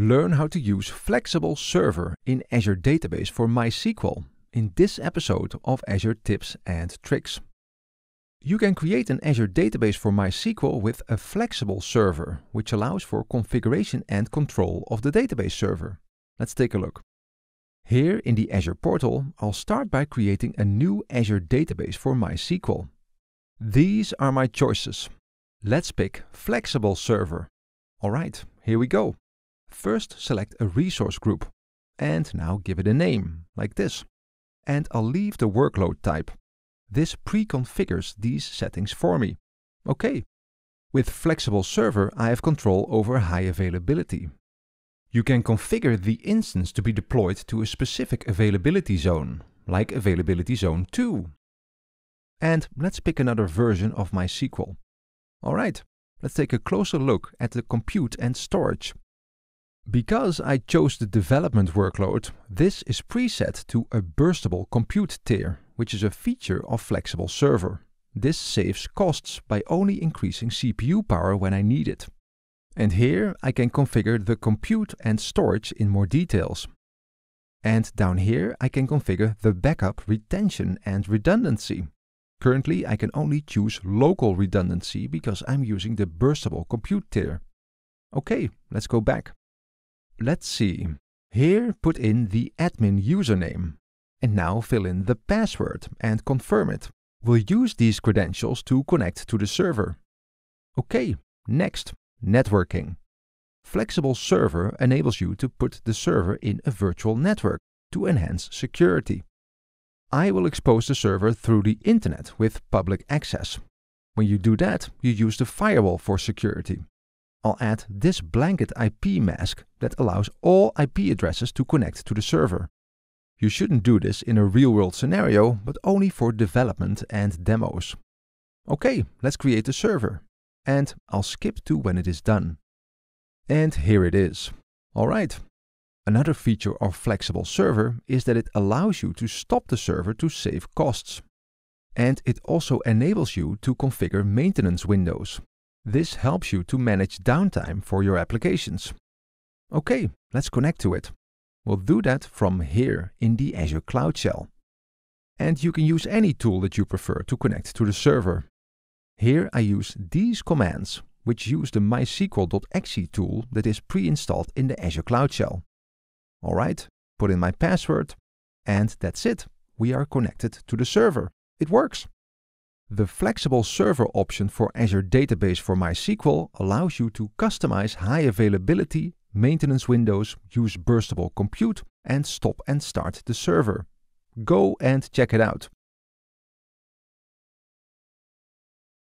Learn how to use Flexible Server in Azure Database for MySQL in this episode of Azure Tips and Tricks. You can create an Azure database for MySQL with a flexible server, which allows for configuration and control of the database server. Let's take a look. Here in the Azure portal, I'll start by creating a new Azure database for MySQL. These are my choices. Let's pick Flexible Server. All right, here we go. First, select a resource group and now give it a name, like this. And I'll leave the workload type. This pre-configures these settings for me. Okay. With Flexible Server, I have control over high availability. You can configure the instance to be deployed to a specific availability zone, like Availability Zone 2. And let's pick another version of MySQL. Alright, let's take a closer look at the compute and storage. Because I chose the development workload, this is preset to a burstable compute tier, which is a feature of Flexible Server. This saves costs by only increasing CPU power when I need it. And here I can configure the compute and storage in more details. And down here I can configure the backup retention and redundancy. Currently I can only choose local redundancy because I'm using the burstable compute tier. Okay, let's go back. Let's see. Here, put in the admin username. And now fill in the password and confirm it. We'll use these credentials to connect to the server. OK, next, networking. Flexible Server enables you to put the server in a virtual network to enhance security. I will expose the server through the internet with public access. When you do that, you use the firewall for security. I'll add this blanket IP mask that allows all IP addresses to connect to the server. You shouldn't do this in a real-world scenario, but only for development and demos. Okay, let's create the server. And I'll skip to when it is done. And here it is. Alright. Another feature of Flexible Server is that it allows you to stop the server to save costs. And it also enables you to configure maintenance windows, this helps you to manage downtime for your applications. Okay, let's connect to it. We'll do that from here in the Azure Cloud Shell. And you can use any tool that you prefer to connect to the server. Here I use these commands, which use the MySQL.exe tool that is pre-installed in the Azure Cloud Shell. Alright, put in my password, and that's it. We are connected to the server. It works! The flexible server option for Azure Database for MySQL allows you to customize high availability, maintenance windows, use burstable compute, and stop and start the server. Go and check it out.